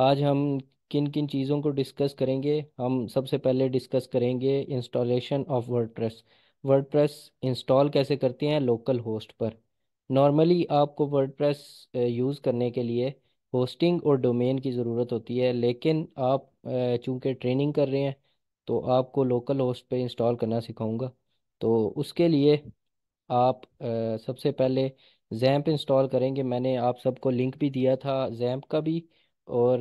आज हम किन किन चीज़ों को डिस्कस करेंगे हम सबसे पहले डिस्कस करेंगे installation of WordPress WordPress install कैसे करते हैं लोकल होस्ट पर नॉर्मली आपको वर्डप्रेस यूज़ करने के लिए होस्टिंग और डोमेन की ज़रूरत होती है लेकिन आप चूंकि ट्रेनिंग कर रहे हैं तो आपको लोकल होस्ट पर इंस्टॉल करना सिखाऊंगा तो उसके लिए आप सबसे पहले जैम्प इंस्टॉल करेंगे मैंने आप सबको लिंक भी दिया था जैम्प का भी और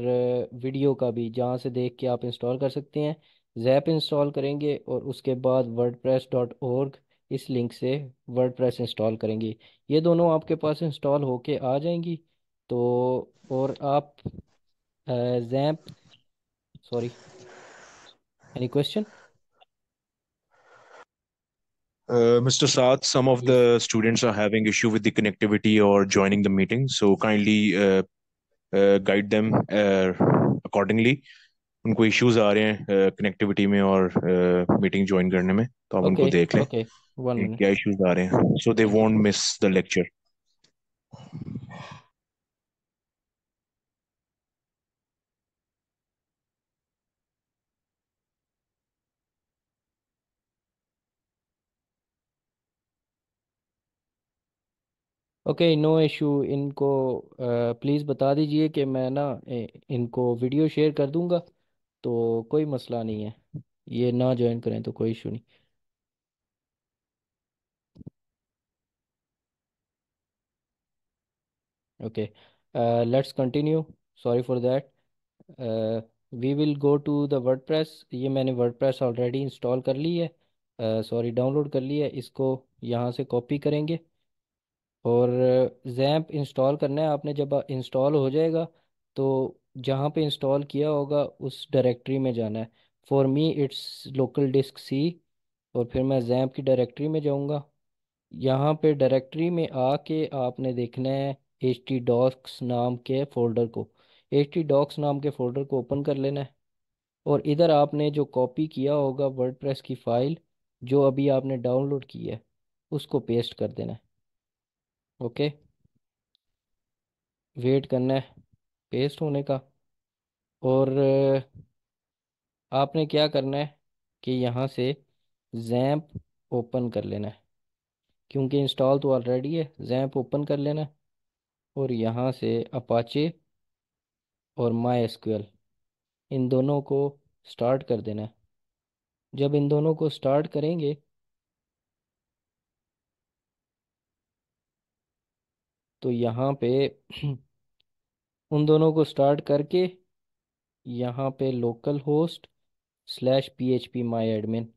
वीडियो का भी जहाँ से देख के आप इंस्टॉल कर सकते हैं जैप इंस्टॉल करेंगे और उसके बाद वर्डप्रेस.org इस लिंक से वर्डप्रेस इंस्टॉल करेंगे ये दोनों आपके पास इंस्टॉल होके आ जाएंगी तो और आप जैप sorry any question Uh, Mr. Saad, some of the students are having issue with the connectivity or joining the meeting. So kindly uh, guide them accordingly उनको इश्यूज आ रहे हैं कनेक्टिविटी uh, में और मीटिंग uh, ज्वाइन करने में तो आप okay, उनको देख लें okay, क्या इश्यूज आ रहे हैं so they won't miss the lecture okay no issue इनको प्लीज़ बता दीजिए कि मैं ना इनको वीडियो शेयर कर दूंगा तो कोई मसला नहीं है ये ना ज्वाइन करें तो कोई इशू नहीं okay let's continue sorry for that we will go to the WordPress ये मैंने वर्डप्रेस ऑलरेडी इंस्टॉल कर ली है सॉरी uh, डाउनलोड कर ली है इसको यहाँ से कॉपी करेंगे और जैम्प इंस्टॉल करना है आपने जब इंस्टॉल हो जाएगा तो जहाँ पे इंस्टॉल किया होगा उस डायरेक्टरी में जाना है for me it's local disk C और फिर मैं जैम्प की डायरेक्टरी में जाऊँगा यहाँ पे डायरेक्टरी में आके आपने देखना है एच टी डॉक्स नाम के फ़ोल्डर को एच टी डॉक्स नाम के फ़ोल्डर को ओपन कर लेना है और इधर आपने जो कॉपी किया होगा वर्डप्रेस की फ़ाइल जो अभी आपने डाउनलोड की है उसको पेस्ट कर देना है ओके वेट करना है पेस्ट होने का और आपने क्या करना है कि यहाँ से जैम्प ओपन कर लेना है क्योंकि इंस्टॉल तो ऑलरेडी है जैम्प ओपन कर लेना है और यहाँ से अपाचे और माई एसक्यूएल इन दोनों को स्टार्ट कर देना है जब इन दोनों को स्टार्ट करेंगे तो यहाँ पे उन दोनों को स्टार्ट करके यहाँ पे local host slash P H P my admin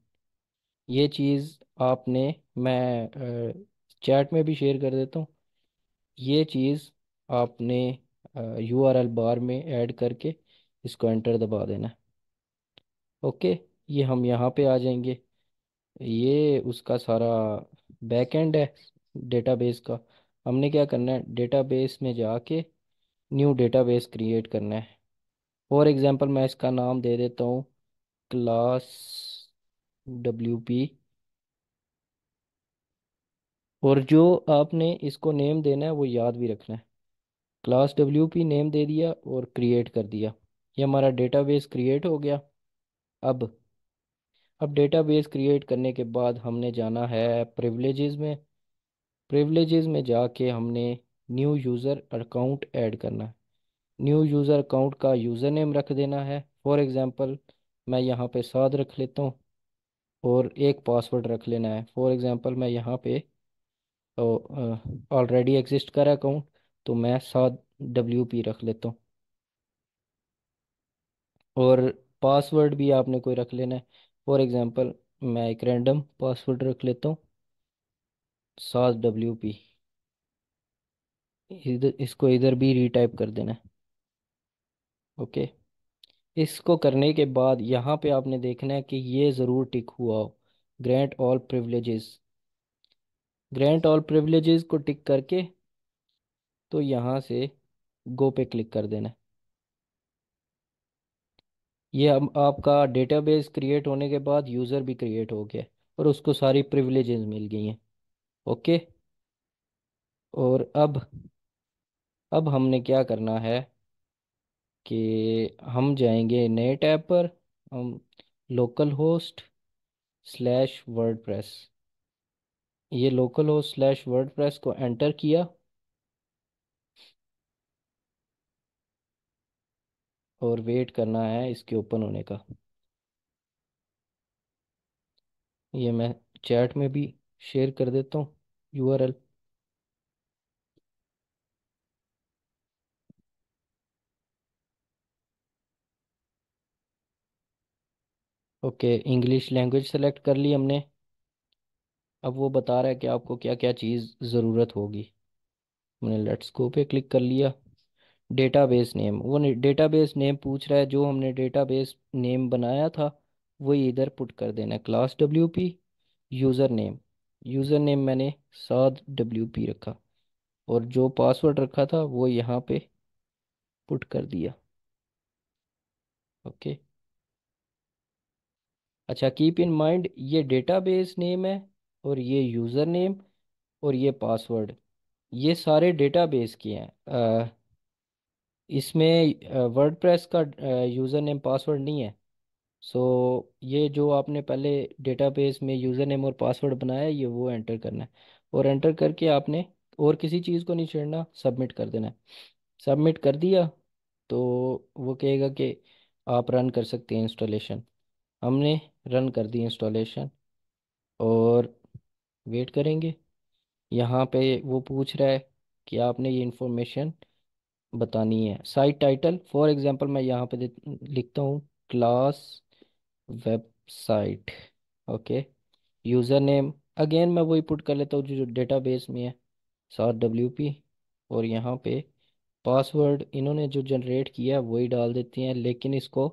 ये चीज़ आपने मैं चैट में भी शेयर कर देता हूँ ये चीज़ आपने यू आर एल बार में ऐड करके इसको एंटर दबा देना है ओके ये हम यहाँ पे आ जाएंगे ये उसका सारा बैकएंड है डेटाबेस का हमने क्या करना है डेटाबेस में जाके न्यू डेटाबेस क्रिएट करना है फॉर एग्जांपल मैं इसका नाम दे देता हूँ क्लास डब्ल्यू पी और जो आपने इसको नेम देना है वो याद भी रखना है क्लास डब्ल्यू पी नेम दे दिया और क्रिएट कर दिया ये हमारा डेटाबेस क्रिएट हो गया अब अब डेटाबेस क्रिएट करने के बाद हमने जाना है प्रिवलेज में प्रिवलेज़ में जाके हमने न्यू यूज़र अकाउंट ऐड करना है न्यू यूज़र अकाउंट का यूज़र नेम रख देना है फॉर एग्ज़ाम्पल मैं यहाँ पे साद रख लेता हूँ और एक पासवर्ड रख लेना है फॉर एग्ज़ाम्पल मैं यहाँ पे ऑलरेडी एग्जिस्ट कर अकाउंट तो मैं साद डब्ल्यू पी रख लेता हूँ और पासवर्ड भी आपने कोई रख लेना है फॉर एग्ज़ाम्पल मैं एक रैंडम पासवर्ड रख लेता हूँ सॉस डब्ल्यू पी इधर इसको इधर भी रीटाइप कर देना है ओके इसको करने के बाद यहाँ पे आपने देखना है कि ये ज़रूर टिक हुआ हो grant all privileges grant all privileges को टिक करके तो यहाँ से गो पे क्लिक कर देना है ये अब आपका डेटाबेस क्रिएट होने के बाद यूज़र भी क्रिएट हो गया और उसको सारी प्रिवलेजेस मिल गई हैं ओके और अब अब हमने क्या करना है कि हम जाएंगे नए टैब पर हम local host slash WordPress ये local host slash WordPress को एंटर किया और वेट करना है इसके ओपन होने का ये मैं चैट में भी शेयर कर देता हूँ URL okay English language select कर ली हमने अब वो बता रहा है कि आपको क्या क्या चीज़ ज़रूरत होगी हमने लेट्स गो पे क्लिक कर लिया डेटाबेस नेम वो डेटाबेस नेम पूछ रहा है जो हमने डेटाबेस नेम बनाया था वही इधर पुट कर देना class W P user name user name मैंने साद डब्ल्यू पी रखा और जो पासवर्ड रखा था वो यहाँ पे पुट कर दिया ओके अच्छा कीप इन माइंड ये डेटाबेस नेम है और ये यूज़र नेम और ये पासवर्ड ये सारे डेटाबेस के हैं इसमें वर्डप्रेस का यूज़र नेम पासवर्ड नहीं है सो ये जो आपने पहले डेटाबेस में यूज़र नेम और पासवर्ड बनाया ये वो एंटर करना है और एंटर करके आपने और किसी चीज़ को नहीं छेड़ना सबमिट कर देना है सबमिट कर दिया तो वो कहेगा कि आप रन कर सकते हैं इंस्टॉलेशन हमने रन कर दी इंस्टॉलेशन और वेट करेंगे यहाँ पे वो पूछ रहा है कि आपने ये इंफॉर्मेशन बतानी है साइट टाइटल फॉर एग्जांपल मैं यहाँ पे लिखता हूँ class website okay user name again मैं वही पुट कर लेता हूँ जो डेटाबेस में है सात डब्ल्यू पी और यहाँ पे पासवर्ड इन्होंने जो जनरेट किया है वही डाल देती हैं लेकिन इसको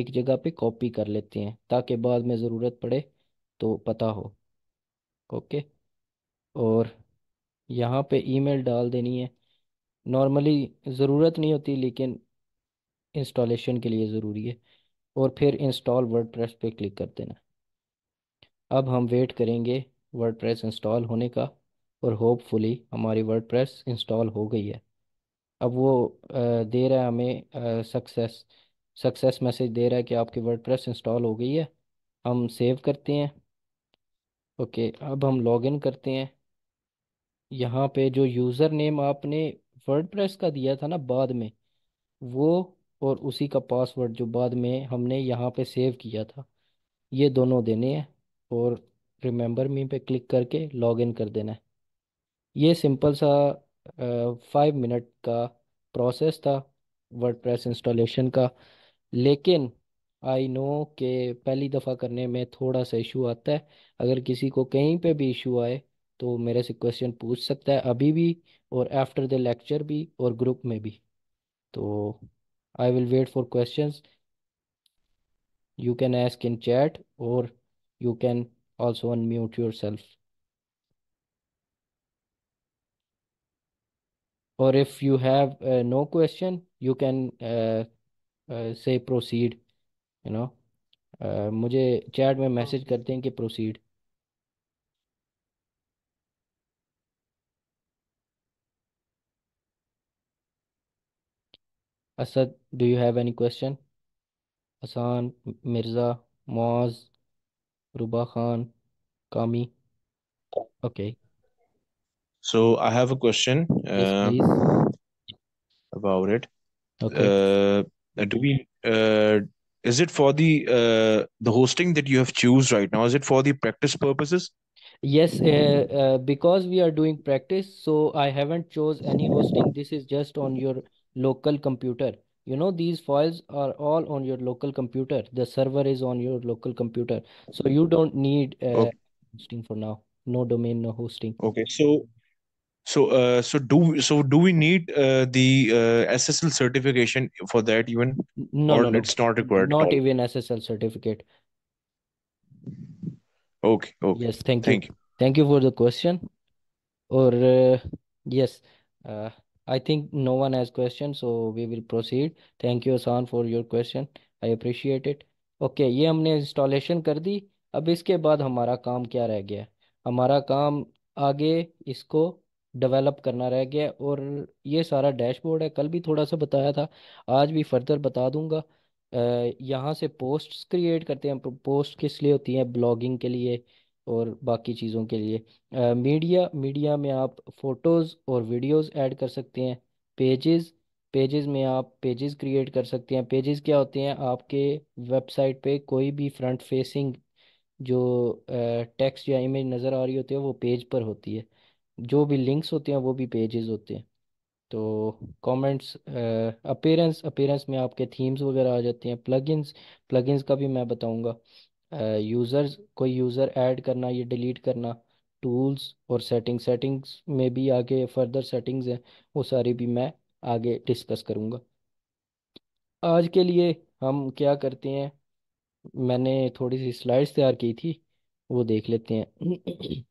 एक जगह पे कॉपी कर लेती हैं ताकि बाद में ज़रूरत पड़े तो पता हो ओके और यहाँ पे ईमेल डाल देनी है नॉर्मली ज़रूरत नहीं होती लेकिन इंस्टॉलेशन के लिए ज़रूरी है और फिर इंस्टॉल वर्डप्रेस पे क्लिक कर देना अब हम वेट करेंगे वर्डप्रेस इंस्टॉल होने का और होपफुली हमारी वर्डप्रेस इंस्टॉल हो गई है अब वो दे रहा है हमें सक्सेस सक्सेस मैसेज दे रहा है कि आपकी वर्डप्रेस इंस्टॉल हो गई है हम सेव करते हैं ओके अब हम लॉगिन करते हैं यहाँ पे जो यूज़र नेम आपने वर्डप्रेस का दिया था ना बाद में वो और उसी का पासवर्ड जो बाद में हमने यहाँ पे सेव किया था ये दोनों देने हैं और रिमेंबर मी पे क्लिक करके लॉग इन कर देना है ये सिंपल सा फाइव मिनट का प्रोसेस था वर्डप्रेस इंस्टॉलेशन का लेकिन आई नो के पहली दफ़ा करने में थोड़ा सा इशू आता है अगर किसी को कहीं पे भी इशू आए तो मेरे से क्वेश्चन पूछ सकता है अभी भी और आफ्टर द लेक्चर भी और ग्रुप में भी तो I will wait for questions. You can ask in chat or you can also unmute yourself. Or if you have uh, no question, you can uh, uh, say proceed, you know. Uh, मुझे chat में message करते हैं कि proceed Asad, do you have any question? Hassan, Mirza, Moaz, Ruba Khan, Kami. Okay. So I have a question uh, yes, about it. Okay. Uh, do we uh, is it for the uh, the hosting that you have choose right now? Is it for the practice purposes? Yes, uh, uh, because we are doing practice, so I haven't chose any hosting. This is just on your local computer. You know, these files are all on your local computer. The server is on your local computer. So you don't need uh, Okay. hosting for now. No domain, no hosting. Okay. So so uh, so do so do we need uh, the uh, SSL certification for that even No, or no, no. it's not required Not even SSL certificate. Okay okay yes thank you thank you thank you for the question और yes I think no one has question so we will proceed thank you Ahsan for your question I appreciate it okay ये हमने installation कर दी अब इसके बाद हमारा काम क्या रह गया हमारा काम आगे इसको डेवलप करना रह गया और ये सारा डैशबोर्ड है कल भी थोड़ा सा बताया था आज भी फर्दर बता दूंगा यहाँ से पोस्ट्स क्रिएट करते हैं पोस्ट किस लिए होती हैं ब्लॉगिंग के लिए और बाकी चीज़ों के लिए मीडिया मीडिया में आप फ़ोटोज़ और वीडियोज़ ऐड कर सकते हैं पेजेस पेजेस में आप पेजेस क्रिएट कर सकते हैं पेजेस क्या होते हैं आपके वेबसाइट पे कोई भी फ्रंट फेसिंग जो टेक्स्ट या इमेज नज़र आ रही होती है वो पेज पर होती है जो भी लिंक्स होते हैं वो भी पेजेस होते हैं तो कमेंट्स अपेरेंस अपेरेंस में आपके थीम्स वगैरह आ जाते हैं प्लगइन्स प्लगइन्स का भी मैं बताऊंगा यूज़र्स uh, कोई यूज़र ऐड करना या डिलीट करना टूल्स और सेटिंग सेटिंग्स में भी आगे फर्दर सेटिंग्स हैं वो सारी भी मैं आगे डिस्कस करूँगा आज के लिए हम क्या करते हैं मैंने थोड़ी सी स्लाइड्स तैयार की थी वो देख लेते हैं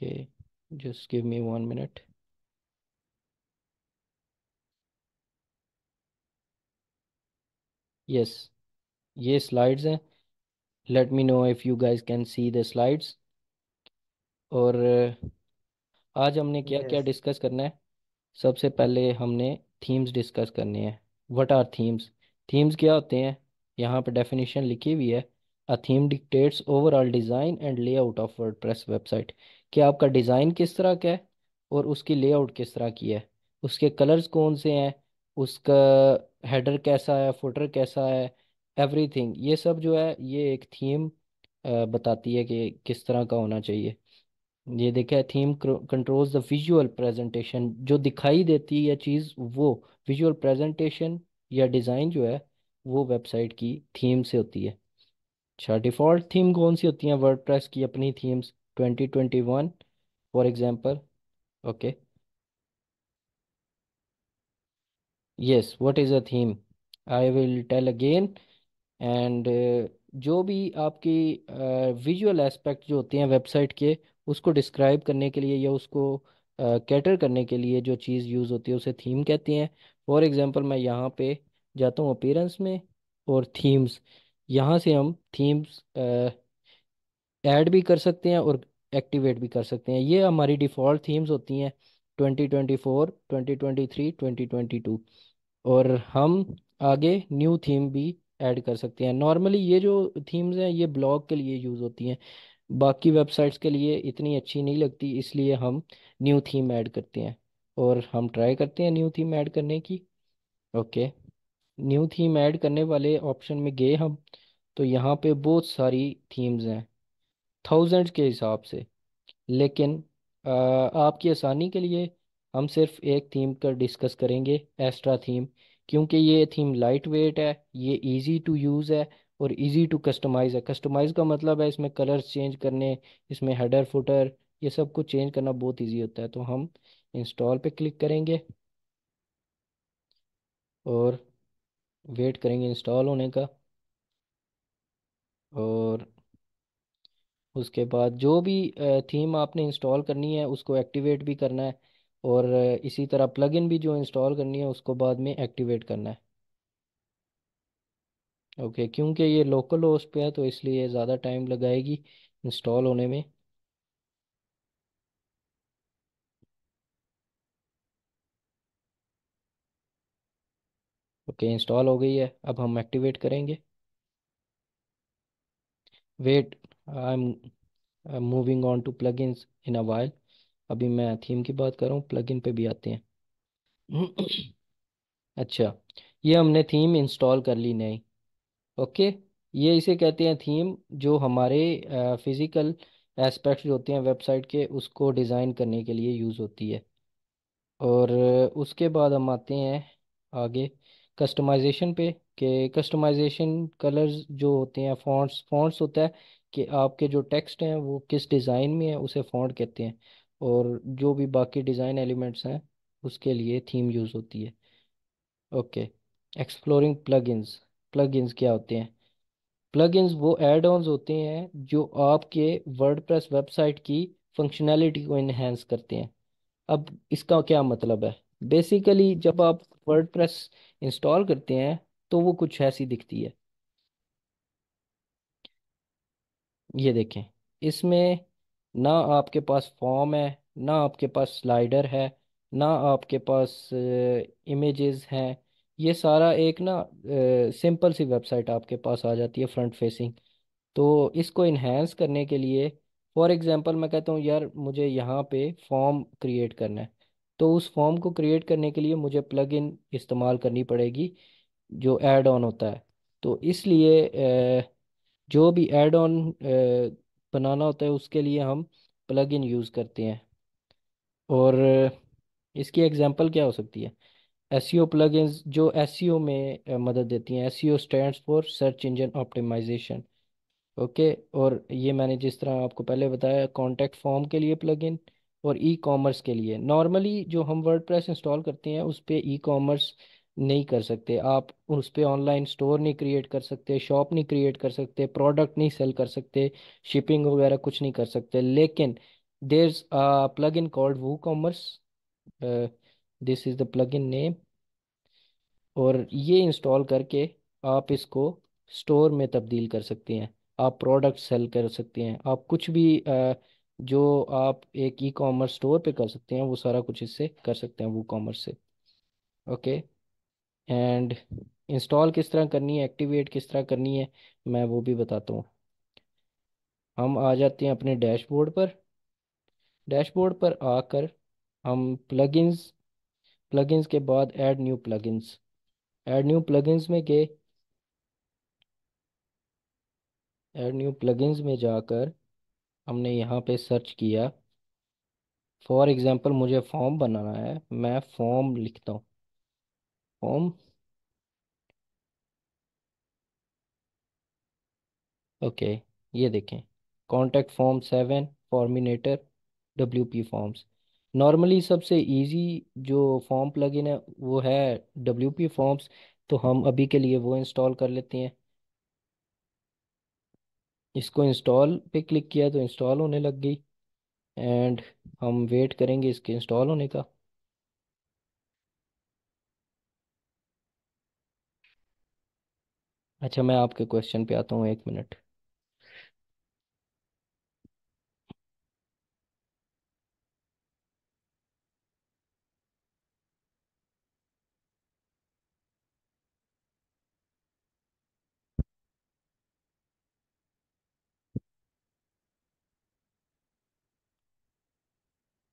Okay, just give me one minute. Yes, ये स्लाइड्स हैं. Let me know if you guys can see the slides और uh, आज हमने क्या yes. क्या डिस्कस करना है सबसे पहले हमने थीम्स डिस्कस करनी है वट आर थीम्स थीम्स क्या होते हैं यहाँ पर डेफिनेशन लिखी हुई है a theme dictates overall design and layout of WordPress website कि आपका डिज़ाइन किस तरह का है और उसकी लेआउट किस तरह की है उसके कलर्स कौन से हैं उसका हेडर कैसा है फुटर कैसा है एवरीथिंग ये सब जो है ये एक थीम बताती है कि किस तरह का होना चाहिए ये देखा है theme controls the visual presentation जो दिखाई देती है चीज़ वो विजुअल प्रेजेंटेशन या डिज़ाइन जो है वो वेबसाइट की थीम से होती है अच्छा डिफ़ॉल्ट थीम कौन सी होती हैं वर्डप्रेस की अपनी themes 2021 for example okay yes what is the theme i will tell again and uh, जो भी आपकी विजुअल uh, एस्पेक्ट जो होते हैं वेबसाइट के उसको डिस्क्राइब करने के लिए या उसको कैटर uh, करने के लिए जो चीज़ यूज़ होती है उसे थीम कहते हैं फॉर एग्जांपल मैं यहाँ पे जाता हूँ अपेरेंस में और थीम्स यहाँ से हम थीम्स uh, ऐड भी कर सकते हैं और एक्टिवेट भी कर सकते हैं ये हमारी डिफ़ॉल्ट थीम्स होती हैं 2024, 2023, 2022 और हम आगे न्यू थीम भी ऐड कर सकते हैं नॉर्मली ये जो थीम्स हैं ये ब्लॉग के लिए यूज़ होती हैं बाकी वेबसाइट्स के लिए इतनी अच्छी नहीं लगती इसलिए हम न्यू थीम ऐड करते हैं और हम ट्राई करते हैं न्यू थीम ऐड करने की ओके न्यू थीम ऐड करने वाले ऑप्शन में गए हम तो यहाँ पे बहुत सारी थीम्स हैं थाउजेंड के हिसाब से लेकिन आपकी आसानी के लिए हम सिर्फ एक थीम का कर डिस्कस करेंगे एक्स्ट्रा थीम क्योंकि ये थीम लाइट वेट है ये इजी टू यूज़ है और इजी टू कस्टमाइज़ है कस्टमाइज़ का मतलब है इसमें कलर्स चेंज करने इसमें हेडर फुटर ये सब कुछ चेंज करना बहुत इजी होता है तो हम इंस्टॉल पे क्लिक करेंगे और वेट करेंगे इंस्टॉल होने का और उसके बाद जो भी थीम आपने इंस्टॉल करनी है उसको एक्टिवेट भी करना है और इसी तरह प्लगइन भी जो इंस्टॉल करनी है उसको बाद में एक्टिवेट करना है ओके okay, क्योंकि ये लोकल होस्ट पे है तो इसलिए ज़्यादा टाइम लगाएगी इंस्टॉल होने में ओके okay, इंस्टॉल हो गई है अब हम एक्टिवेट करेंगे wait I am moving on to plugin in a while अभी मैं थीम की बात कर रहा हूँ इन पर भी आते हैं अच्छा ये हमने थीम इंस्टॉल कर ली नहीं ओके ये इसे कहते हैं थीम जो हमारे फिज़िकल एस्पेक्ट जो होते हैं वेबसाइट के उसको डिज़ाइन करने के लिए यूज़ होती है और उसके बाद हम आते हैं आगे कस्टमाइजेशन पे कि कस्टमाइजेशन कलर्स जो होते हैं फॉन्ट्स फॉन्ट्स होता है कि आपके जो टेक्स्ट हैं वो किस डिज़ाइन में है उसे फॉन्ट कहते हैं और जो भी बाकी डिज़ाइन एलिमेंट्स हैं उसके लिए थीम यूज़ होती है ओके एक्सप्लोरिंग प्लगइन्स प्लगइन्स क्या होते हैं प्लगइन्स वो एड ऑन होते हैं जो आपके वर्ड वेबसाइट की फंक्शनैलिटी को इन्हेंस करते हैं अब इसका क्या मतलब है बेसिकली जब आप वर्डप्रेस इंस्टॉल करते हैं तो वो कुछ ऐसी दिखती है ये देखें इसमें ना आपके पास फॉर्म है ना आपके पास स्लाइडर है ना आपके पास इमेजेस हैं ये सारा एक ना सिंपल सी वेबसाइट आपके पास आ जाती है फ्रंट फेसिंग तो इसको इन्हेंस करने के लिए फॉर एग्जांपल मैं कहता हूँ यार मुझे यहाँ पे फॉर्म क्रिएट करना है तो उस फॉर्म को क्रिएट करने के लिए मुझे प्लग इन इस्तेमाल करनी पड़ेगी जो एड ऑन होता है तो इसलिए जो भी एड ऑन बनाना होता है उसके लिए हम प्लग इन यूज़ करते हैं और इसकी एग्जांपल क्या हो सकती है एस सी ओ जो एस ओ e में मदद देती हैं S E O stand for search engine optimization okay और ये मैंने जिस तरह आपको पहले बताया कॉन्टैक्ट फॉर्म के लिए प्लग और ई कॉमर्स के लिए नॉर्मली जो हम वर्ड इंस्टॉल करते हैं उस पर ई कॉमर्स नहीं कर सकते आप उस पर ऑनलाइन स्टोर नहीं क्रिएट कर सकते शॉप नहीं क्रिएट कर सकते प्रोडक्ट नहीं सेल कर सकते शिपिंग वगैरह कुछ नहीं कर सकते लेकिन there is plugin called WooCommerce this is the plugin name और ये इंस्टॉल करके आप इसको स्टोर में तब्दील कर सकते हैं आप प्रोडक्ट सेल कर सकते हैं आप कुछ भी uh, जो आप एक ई कॉमर्स स्टोर पे कर सकते हैं वो सारा कुछ इससे कर सकते हैं वो कॉमर्स से ओके एंड इंस्टॉल किस तरह करनी है एक्टिवेट किस तरह करनी है मैं वो भी बताता हूँ हम आ जाते हैं अपने डैशबोर्ड पर डैशबोर्ड पर आकर हम प्लगइन्स प्लगइन्स के बाद add new plugins add new plugins में गए ऐड न्यू प्लगइन्स में जाकर हमने यहाँ पे सर्च किया फॉर एग्ज़ाम्पल मुझे फॉर्म बनाना है मैं फॉर्म लिखता हूँ फॉर्म ओके ये देखें contact form seven Forminator W P forms normally सबसे इजी जो फॉर्म प्लगइन है वो है डब्ल्यू पी फॉर्म्स तो हम अभी के लिए वो इंस्टॉल कर लेते हैं इसको इंस्टॉल पे क्लिक किया तो इंस्टॉल होने लग गई एंड हम वेट करेंगे इसके इंस्टॉल होने का अच्छा मैं आपके क्वेश्चन पे आता हूँ एक मिनट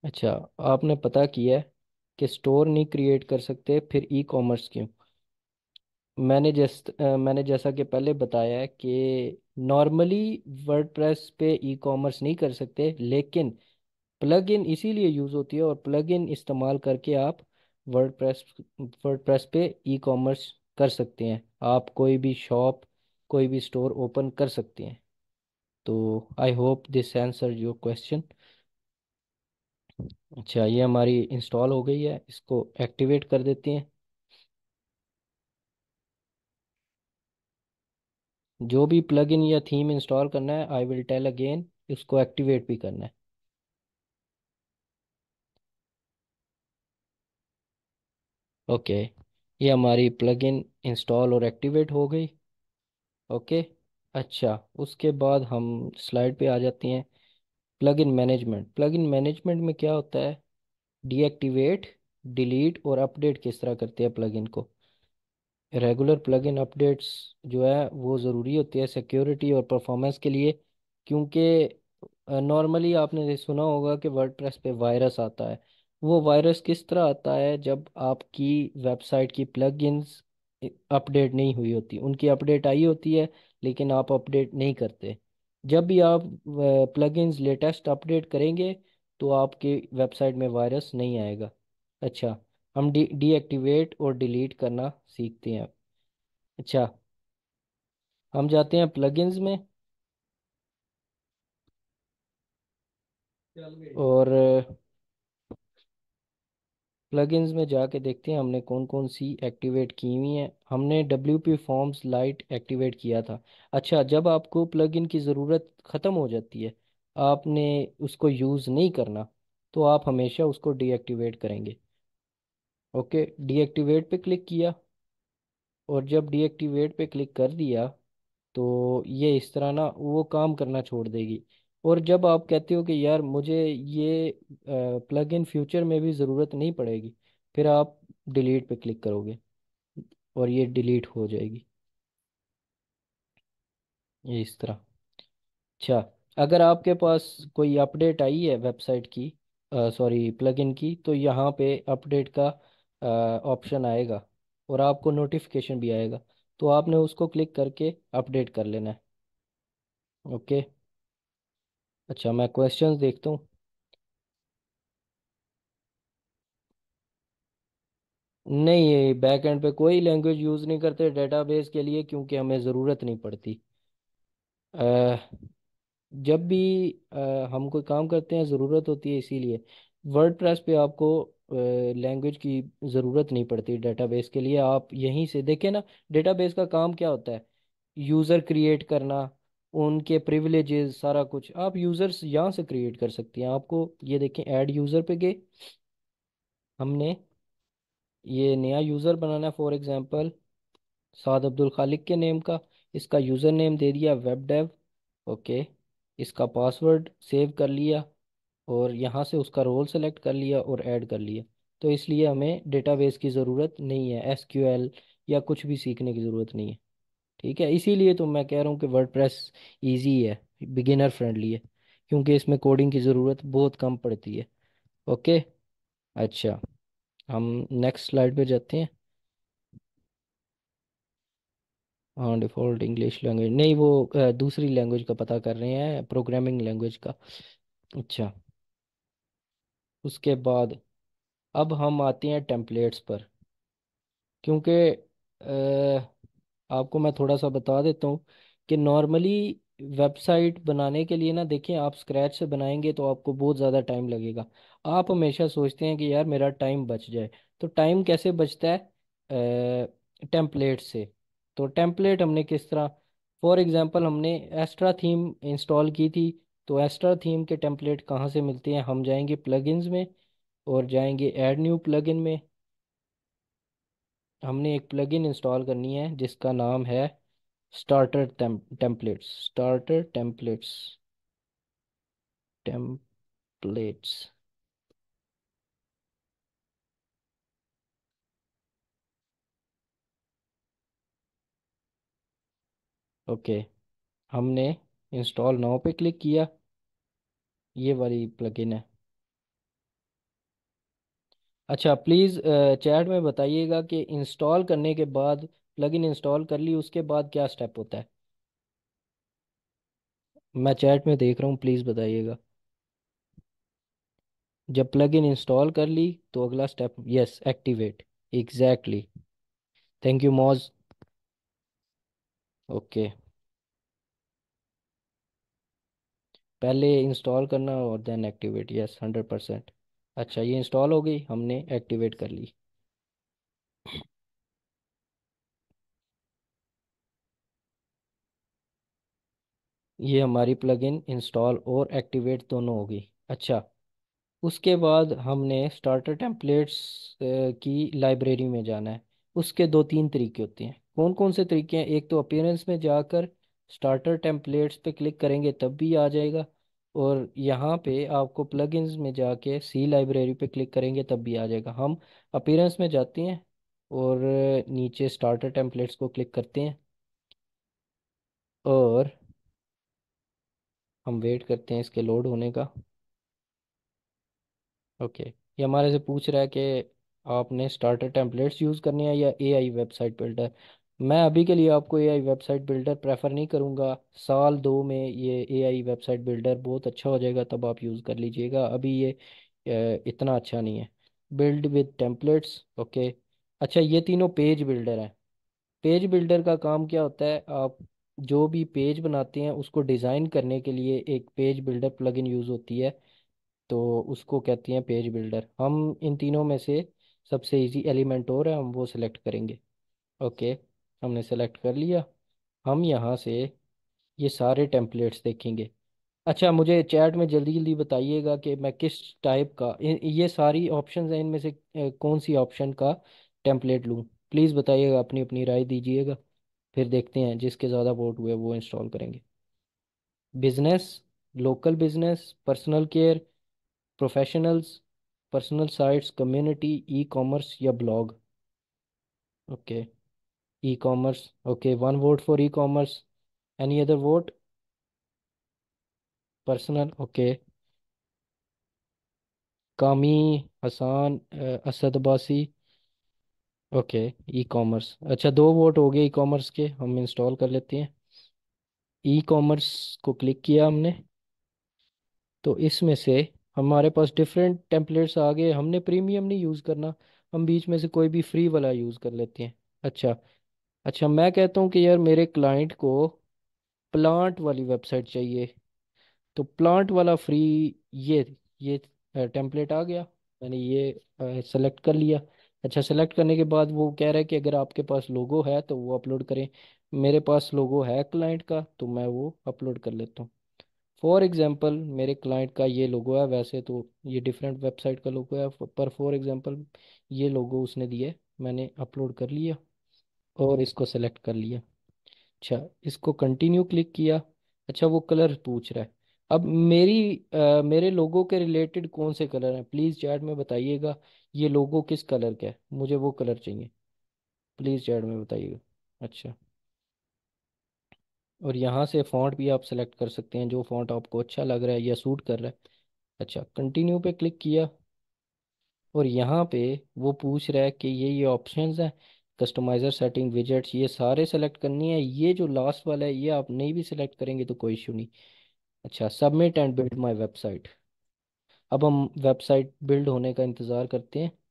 अच्छा आपने पता किया है कि स्टोर नहीं क्रिएट कर सकते फिर ई कॉमर्स क्यों मैंने जस मैंने जैसा कि पहले बताया है कि नॉर्मली वर्डप्रेस पे ई कॉमर्स नहीं कर सकते लेकिन प्लग इन इसीलिए यूज़ होती है और प्लग इन इस्तेमाल करके आप वर्डप्रेस वर्डप्रेस पे ई कॉमर्स कर सकते हैं आप कोई भी शॉप कोई भी स्टोर ओपन कर सकते हैं तो I hope this answer your question अच्छा ये हमारी इंस्टॉल हो गई है इसको एक्टिवेट कर देते हैं जो भी प्लगइन या थीम इंस्टॉल करना है आई विल टेल अगेन इसको एक्टिवेट भी करना है ओके ये हमारी प्लगइन इंस्टॉल और एक्टिवेट हो गई ओके अच्छा उसके बाद हम स्लाइड पे आ जाते हैं plugin management plugin management में क्या होता है डीएक्टिवेट डिलीट और अपडेट किस तरह करते हैं प्लग इन को रेगुलर प्लग इन अपडेट्स जो है वो ज़रूरी होती है सिक्योरिटी और परफॉर्मेंस के लिए क्योंकि नॉर्मली आपने सुना होगा कि वर्डप्रेस पे वायरस आता है वो वायरस किस तरह आता है जब आपकी वेबसाइट की प्लग अपडेट नहीं हुई होती उनकी अपडेट आई होती है लेकिन आप अपडेट नहीं करते जब भी आप प्लगइन्स लेटेस्ट अपडेट करेंगे तो आपके वेबसाइट में वायरस नहीं आएगा अच्छा हम डी डीएक्टिवेट और डिलीट करना सीखते हैं अच्छा हम जाते हैं प्लगइन्स में और प्लगइन्स में जाके देखते हैं हमने कौन कौन सी एक्टिवेट की हुई हैं हमने W P forms lite activate किया था अच्छा जब आपको प्लगइन की ज़रूरत ख़त्म हो जाती है आपने उसको यूज़ नहीं करना तो आप हमेशा उसको डीएक्टिवेट करेंगे ओके डीएक्टिवेट पे क्लिक किया और जब डीएक्टिवेट पे क्लिक कर दिया तो ये इस तरह ना वो काम करना छोड़ देगी और जब आप कहते हो कि यार मुझे ये प्लग इन फ्यूचर में भी ज़रूरत नहीं पड़ेगी फिर आप डिलीट पे क्लिक करोगे और ये डिलीट हो जाएगी ये इस तरह अच्छा अगर आपके पास कोई अपडेट आई है वेबसाइट की सॉरी प्लगइन की तो यहाँ पे अपडेट का ऑप्शन आएगा और आपको नोटिफिकेशन भी आएगा तो आपने उसको क्लिक करके अपडेट कर लेना है ओके अच्छा मैं क्वेश्चंस देखता हूँ नहीं ये बैक एंड पे कोई लैंग्वेज यूज़ नहीं करते डेटाबेस के लिए क्योंकि हमें ज़रूरत नहीं पड़ती अः जब भी हम कोई काम करते हैं ज़रूरत होती है इसीलिए वर्डप्रेस पे आपको लैंग्वेज की ज़रूरत नहीं पड़ती डेटाबेस के लिए आप यहीं से देखें ना डेटाबेस का काम क्या होता है यूज़र क्रिएट करना उनके प्रिविलेजेस सारा कुछ आप यूज़र्स यहाँ से क्रिएट कर सकती हैं आपको ये देखें ऐड यूज़र पे गए हमने ये नया यूज़र बनाना फॉर एग्ज़ाम्पल साद अब्दुल खालिक के नेम का इसका यूज़र नेम दे दिया वेब डेव ओके इसका पासवर्ड सेव कर लिया और यहाँ से उसका रोल सेलेक्ट कर लिया और ऐड कर लिया तो इसलिए हमें डेटाबेस की ज़रूरत नहीं है एस या कुछ भी सीखने की ज़रूरत नहीं है ठीक है इसीलिए तो मैं कह रहा हूँ कि वर्डप्रेस इजी है बिगिनर फ्रेंडली है क्योंकि इसमें कोडिंग की ज़रूरत बहुत कम पड़ती है ओके अच्छा हम नेक्स्ट स्लाइड पे जाते हैं हाँ डिफ़ॉल्ट इंग्लिश लैंग्वेज नहीं वो दूसरी लैंग्वेज का पता कर रहे हैं प्रोग्रामिंग लैंग्वेज का अच्छा उसके बाद अब हम आते हैं टेम्पलेट्स पर क्योंकि आपको मैं थोड़ा सा बता देता हूँ कि नॉर्मली वेबसाइट बनाने के लिए ना देखें आप स्क्रैच से बनाएंगे तो आपको बहुत ज़्यादा टाइम लगेगा आप हमेशा सोचते हैं कि यार मेरा टाइम बच जाए तो टाइम कैसे बचता है टेम्पलेट से तो टेम्पलेट हमने किस तरह फॉर एग्ज़ाम्पल हमने एस्ट्रा थीम इंस्टॉल की थी तो एस्ट्रा थीम के टेम्पलेट कहाँ से मिलते हैं हम जाएंगे प्लगइन्स में और जाएंगे ऐड न्यू प्लगइन में हमने एक प्लगइन इंस्टॉल करनी है जिसका नाम है starter templates starter templates templates okay हमने इंस्टॉल नाउ पे क्लिक किया ये वाली प्लगइन है अच्छा प्लीज़ चैट में बताइएगा कि इंस्टॉल करने के बाद प्लगइन इंस्टॉल कर ली उसके बाद क्या स्टेप होता है मैं चैट में देख रहा हूँ प्लीज़ बताइएगा जब प्लगइन इंस्टॉल कर ली तो अगला step yes activate exactly thank you Moaz okay पहले इंस्टॉल करना और then activate yes hundred percent अच्छा ये इंस्टॉल हो गई हमने एक्टिवेट कर ली ये हमारी प्लगइन इंस्टॉल और एक्टिवेट दोनों हो गई अच्छा उसके बाद हमने स्टार्टर टेम्पलेट्स की लाइब्रेरी में जाना है उसके दो तीन तरीके होते हैं कौन कौन से तरीके हैं एक तो अपीयरेंस में जाकर स्टार्टर टेम्पलेट्स पे क्लिक करेंगे तब भी आ जाएगा और यहाँ पे आपको प्लगइन्स में जाके सी लाइब्रेरी पे क्लिक करेंगे तब भी आ जाएगा हम अपीरेंस में जाते हैं और नीचे स्टार्टर टेम्पलेट्स को क्लिक करते हैं और हम वेट करते हैं इसके लोड होने का ओके ये हमारे से पूछ रहा है कि आपने स्टार्टर टेम्पलेट्स यूज़ करने हैं या एआई वेबसाइट बिल्डर मैं अभी के लिए आपको एआई वेबसाइट बिल्डर प्रेफर नहीं करूँगा साल दो में ये एआई वेबसाइट बिल्डर बहुत अच्छा हो जाएगा तब आप यूज़ कर लीजिएगा अभी ये इतना अच्छा नहीं है बिल्ड विद टेम्पलेट्स ओके अच्छा ये तीनों पेज बिल्डर हैं पेज बिल्डर का काम क्या होता है आप जो भी पेज बनाते हैं उसको डिज़ाइन करने के लिए एक पेज बिल्डर प्लगइन यूज़ होती है तो उसको कहती हैं पेज बिल्डर हम इन तीनों में से सबसे इजी एलिमेंट और है हम वो सिलेक्ट करेंगे ओके हमने सेलेक्ट कर लिया हम यहाँ से ये सारे टेम्पलेट्स देखेंगे अच्छा मुझे चैट में जल्दी जल्दी बताइएगा कि मैं किस टाइप का ये सारी ऑप्शंस हैं इनमें से कौन सी ऑप्शन का टेम्पलेट लूँ प्लीज़ बताइएगा अपनी अपनी राय दीजिएगा फिर देखते हैं जिसके ज़्यादा वोट हुए वो इंस्टॉल करेंगे business local business personal care professionals personal sites community e commerce या blog okay okay. E commerce okay one vote for e commerce any other vote personal okay Kami Hassan Asad बासी ओके ई कॉमर्स अच्छा दो vote हो गए e commerce के हम install कर लेते हैं ई कॉमर्स को क्लिक किया हमने तो इसमें से हमारे पास डिफरेंट टेम्पलेट्स आ गए हमने प्रीमियम नहीं यूज़ करना हम बीच में से कोई भी फ्री वाला यूज़ कर लेते हैं अच्छा अच्छा मैं कहता हूँ कि यार मेरे क्लाइंट को प्लांट वाली वेबसाइट चाहिए तो प्लांट वाला फ्री ये ये टेम्पलेट आ गया मैंने ये सेलेक्ट कर लिया अच्छा सेलेक्ट करने के बाद वो कह रहा है कि अगर आपके पास लोगो है तो वो अपलोड करें मेरे पास लोगो है क्लाइंट का तो मैं वो अपलोड कर लेता हूँ फॉर एग्जांपल मेरे क्लाइंट का ये लोगो है वैसे तो ये डिफरेंट वेबसाइट का लोगो है पर फॉर एग्जांपल ये लोगो उसने दिया मैंने अपलोड कर लिया और इसको सेलेक्ट कर लिया अच्छा इसको कंटिन्यू क्लिक किया अच्छा वो कलर पूछ रहा है अब मेरी आ, मेरे लोगों के रिलेटेड कौन से कलर हैं प्लीज़ चैट में बताइएगा ये लोगों किस कलर का है मुझे वो कलर चाहिए प्लीज़ चैट में बताइएगा अच्छा और यहाँ से फॉन्ट भी आप सेलेक्ट कर सकते हैं जो फॉन्ट आपको अच्छा लग रहा है या सूट कर रहा है अच्छा कंटिन्यू पे क्लिक किया और यहाँ पे वो पूछ रहा है कि ये ये ऑप्शंस हैं कस्टमाइज़र सेटिंग विजेट्स ये सारे सेलेक्ट करनी है ये जो लास्ट वाला है ये आप नहीं भी सिलेक्ट करेंगे तो कोई इशू नहीं अच्छा submit and build my website अब हम वेबसाइट बिल्ड होने का इंतज़ार करते हैं